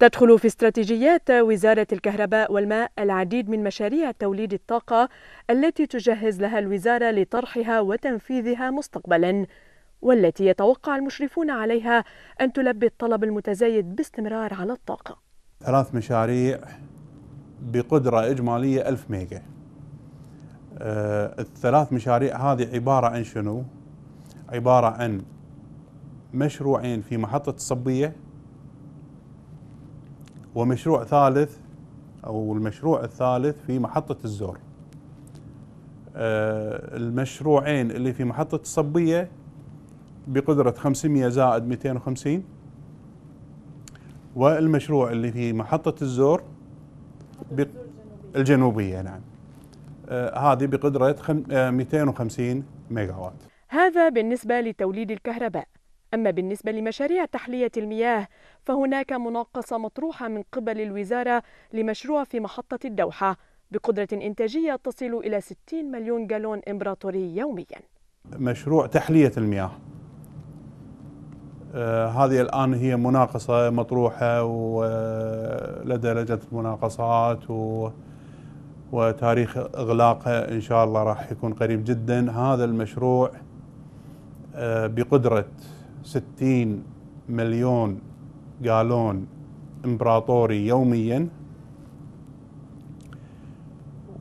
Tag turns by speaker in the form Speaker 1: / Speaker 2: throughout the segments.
Speaker 1: تدخل في استراتيجيات وزارة الكهرباء والماء العديد من مشاريع توليد الطاقة التي تجهز لها الوزارة لطرحها وتنفيذها مستقبلاً، والتي يتوقع المشرفون عليها أن تلبي الطلب المتزايد باستمرار على الطاقة.
Speaker 2: ثلاث مشاريع بقدرة إجمالية 1000 ميجا. آه الثلاث مشاريع هذه عبارة عن شنو؟ عبارة عن مشروعين في محطة الصبية ومشروع ثالث أو المشروع الثالث في محطة الزور آه، المشروعين اللي في محطة الصبية بقدرة 500 زائد 250 والمشروع اللي في محطة الزور الجنوبية نعم آه، هذه بقدرة 250 آه، وات.
Speaker 1: هذا بالنسبة لتوليد الكهرباء أما بالنسبة لمشاريع تحلية المياه فهناك مناقصة مطروحة من قبل الوزارة لمشروع في محطة الدوحة بقدرة إنتاجية تصل إلى 60 مليون جالون إمبراطوري يوميا
Speaker 2: مشروع تحلية المياه آه هذه الآن هي مناقصة مطروحة ولدى لجنة المناقصات و وتاريخ إغلاقها إن شاء الله راح يكون قريب جدا هذا المشروع آه، بقدرة 60 مليون جالون امبراطوري يوميا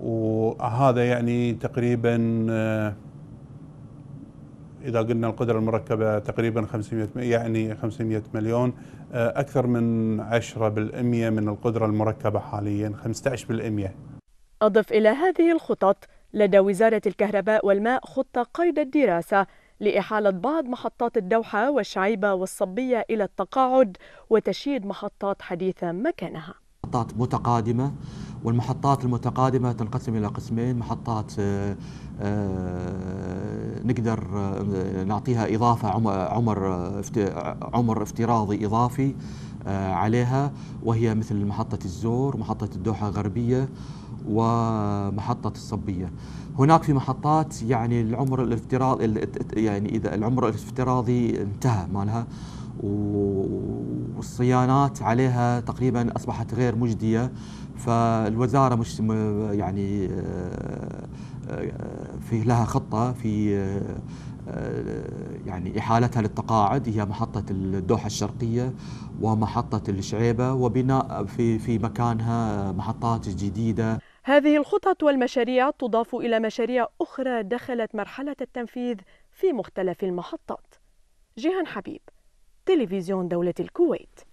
Speaker 2: وهذا يعني تقريبا آه، اذا قلنا القدره المركبه تقريبا 500 يعني 500 مليون آه، اكثر من 10% من القدره المركبه حاليا 15%
Speaker 1: أضف إلى هذه الخطط لدى وزارة الكهرباء والماء خطة قيد الدراسة لإحالة بعض محطات الدوحة والشعيبة والصبية إلى التقاعد وتشييد محطات حديثة مكانها
Speaker 3: محطات متقادمة والمحطات المتقادمة تنقسم إلى قسمين محطات آه، آه، نقدر آه، نعطيها إضافة عمر عمر افتراضي إضافي عليها وهي مثل محطة الزور محطة الدوحة الغربية ومحطة الصبية هناك في محطات يعني العمر الافتراضي يعني إذا العمر الافتراضي انتهى مالها والصيانات عليها تقريبا أصبحت غير مجدية فالوزارة مش يعني آه، آه، في لها خطة في آه، يعني إحالتها للتقاعد هي محطة الدوحة الشرقية ومحطة الشعيبة وبناء في في مكانها محطات جديدة
Speaker 1: هذه الخطط والمشاريع تضاف إلى مشاريع أخرى دخلت مرحلة التنفيذ في مختلف المحطات جيهان حبيب تلفزيون دولة الكويت